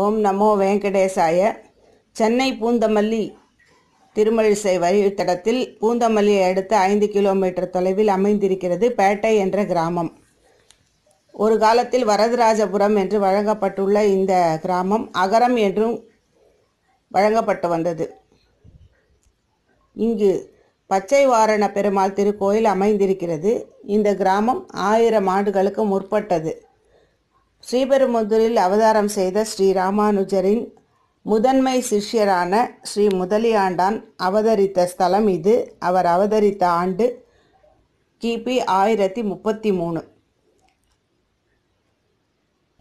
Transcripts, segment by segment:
ஓம் நமோ வெங்கடேசாய சென்னை பூந்தமல்லி திருமழிசை வழித்தடத்தில் பூந்தமல்லியை அடுத்த ஐந்து கிலோமீட்டர் தொலைவில் அமைந்திருக்கிறது பேட்டை என்ற கிராமம் ஒரு காலத்தில் வரதராஜபுரம் என்று வழங்கப்பட்டுள்ள இந்த கிராமம் அகரம் என்றும் வழங்கப்பட்டு வந்தது இங்கு பச்சை வாரண பெருமாள் திருக்கோயில் அமைந்திருக்கிறது இந்த கிராமம் ஆயிரம் ஆண்டுகளுக்கு முற்பட்டது ஸ்ரீபெருமுதூரில் அவதாரம் செய்த ஸ்ரீ ராமானுஜரின் முதன்மை சிஷ்யரான ஸ்ரீ முதலியாண்டான் அவதரித்த ஸ்தலம் இது அவர் அவதரித்த ஆண்டு கிபி ஆயிரத்தி முப்பத்தி மூணு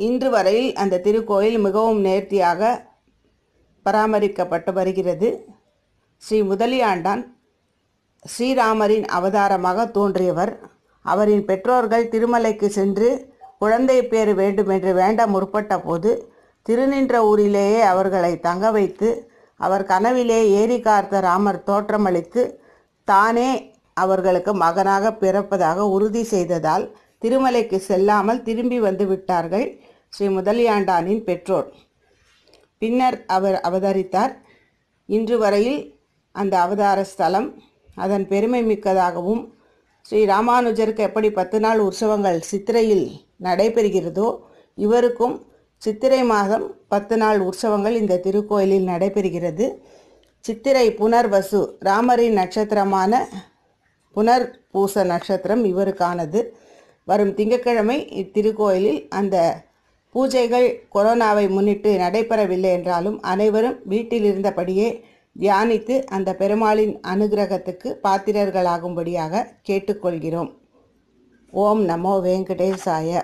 இன்று வரையில் அந்த திருக்கோயில் மிகவும் நேர்த்தியாக பராமரிக்கப்பட்டு வருகிறது ஸ்ரீ முதலியாண்டான் ஸ்ரீராமரின் அவதாரமாக தோன்றியவர் அவரின் பெற்றோர்கள் திருமலைக்கு சென்று குழந்தை பேர் வேண்டுமென்று வேண்ட முற்பட்ட போது திருநின்ற ஊரிலேயே அவர்களை தங்க வைத்து அவர் கனவிலே ஏரி கார்த்த ராமர் தோற்றமளித்து தானே அவர்களுக்கு மகனாக பிறப்பதாக உறுதி செய்ததால் திருமலைக்கு செல்லாமல் திரும்பி வந்து விட்டார்கள் ஸ்ரீ முதலியாண்டானின் பெற்றோர் பின்னர் அவர் அவதரித்தார் இன்று வரையில் அந்த அவதார ஸ்தலம் அதன் பெருமை மிக்கதாகவும் ஸ்ரீ ராமானுஜருக்கு எப்படி பத்து நாள் உற்சவங்கள் சித்திரையில் நடைபெறுகிறதோ இவருக்கும் சித்திரை மாதம் பத்து நாள் உற்சவங்கள் இந்த திருக்கோயிலில் நடைபெறுகிறது சித்திரை புனர்வசு ராமரின் நட்சத்திரமான புனர் பூச நட்சத்திரம் இவருக்கானது வரும் திங்கட்கிழமை இத்திருக்கோயிலில் அந்த பூஜைகள் கொரோனாவை முன்னிட்டு நடைபெறவில்லை என்றாலும் அனைவரும் வீட்டில் இருந்தபடியே தியானித்து அந்த பெருமாளின் அனுகிரகத்துக்கு பாத்திரர்களாகும்படியாக கேட்டுக்கொள்கிறோம் ஓம் நமோ வெங்கடேசாய